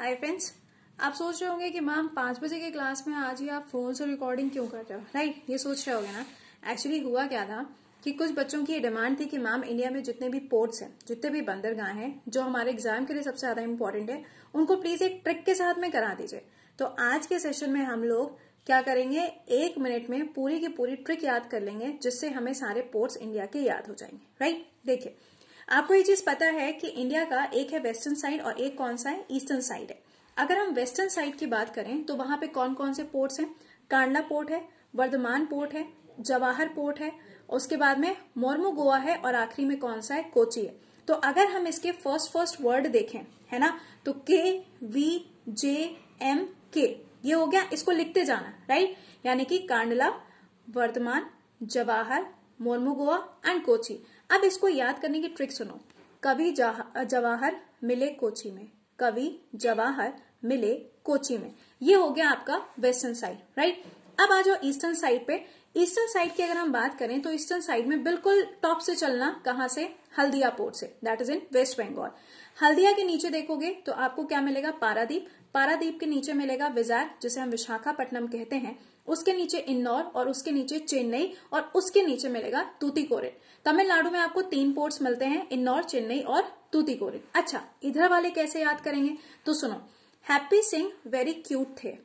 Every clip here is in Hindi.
हाय फ्रेंड्स आप सोच रहे होंगे कि मैम पाँच बजे के क्लास में आज ही आप फ़ोन से रिकॉर्डिंग क्यों कर रहे हो राइट ये सोच रहे होंगे ना एक्चुअली हुआ क्या था कि कुछ बच्चों की ये डिमांड थी कि मैम इंडिया में जितने भी पोर्ट्स हैं जितने भी बंदरगाह हैं जो हमारे एग्जाम के लिए सबसे ज़्यादा इम्पोर्टेंट है उनको प्लीज़ एक ट्रिक के साथ में करा दीजिए तो आज के सेशन में हम लोग क्या करेंगे एक मिनट में पूरी की पूरी ट्रिक याद कर लेंगे जिससे हमें सारे पोर्ट्स इंडिया के याद हो जाएंगे राइट देखिये आपको ये चीज पता है कि इंडिया का एक है वेस्टर्न साइड और एक कौन सा है ईस्टर्न साइड है अगर हम वेस्टर्न साइड की बात करें तो वहां पे कौन कौन से पोर्ट्स हैं कांडला पोर्ट है वर्धमान पोर्ट है जवाहर पोर्ट है उसके बाद में मोरमो गोवा है और आखिरी में कौन सा है कोची है तो अगर हम इसके फर्स्ट फर्स्ट वर्ड देखें है ना तो के वी जे एम के ये हो गया इसको लिखते जाना राइट यानी कि कांडला वर्धमान जवाहर मोरमो गोवा एंड कोची अब इसको याद करने की ट्रिक सुनो कवि जवाहर मिले कोची में कवि जवाहर मिले कोची में ये हो गया आपका वेस्टर्न साइड राइट अब आ जाओ ईस्टर्न साइड पे ईस्टर्न साइड की अगर हम बात करें तो ईस्टर्न साइड में बिल्कुल टॉप से चलना कहां से हल्दिया पोर्ट से that is in West Bengal Haldia के नीचे देखोगे तो आपको क्या मिलेगा पारादीप पारादीप के नीचे मिलेगा विजार जिसे हम विशाखापट्टनम कहते हैं उसके नीचे इंदौर और उसके नीचे चेन्नई और उसके नीचे मिलेगा तूतीकोरिन तमिलनाडु में आपको तीन पोर्ट्स मिलते हैं इंदौर चेन्नई और तूतीकोरिन अच्छा इधर वाले कैसे याद करेंगे तो सुनो हैप्पी सिंह वेरी क्यूट थे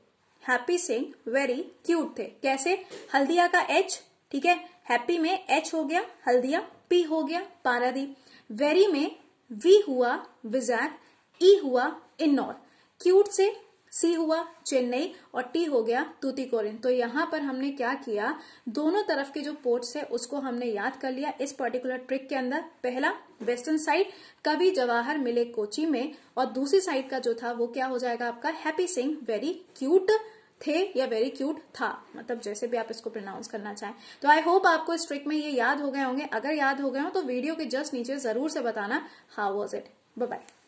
हैप्पी सिंह वेरी क्यूट थे कैसे हल्दिया का एच ठीक है हैप्पी में एच हो गया हल्दिया पी हो गया पारादीप वेरी में वी हुआ विजैक ई e हुआ इन्नौर क्यूट से सी हुआ चेन्नई और टी हो गया तूतीकोरिन तो यहां पर हमने क्या किया दोनों तरफ के जो पोर्ट्स है उसको हमने याद कर लिया इस पर्टिकुलर ट्रिक के अंदर पहला वेस्टर्न साइड कभी जवाहर मिले कोची में और दूसरी साइड का जो था वो क्या हो जाएगा आपका हैप्पी सिंह वेरी क्यूट थे या वेरी क्यूट था मतलब जैसे भी आप इसको प्रोनाउंस करना चाहें तो आई होप आपको इस ट्रिक में ये याद हो गए होंगे अगर याद हो गए हो तो वीडियो के जस्ट नीचे जरूर से बताना हाउ वॉज इट बाय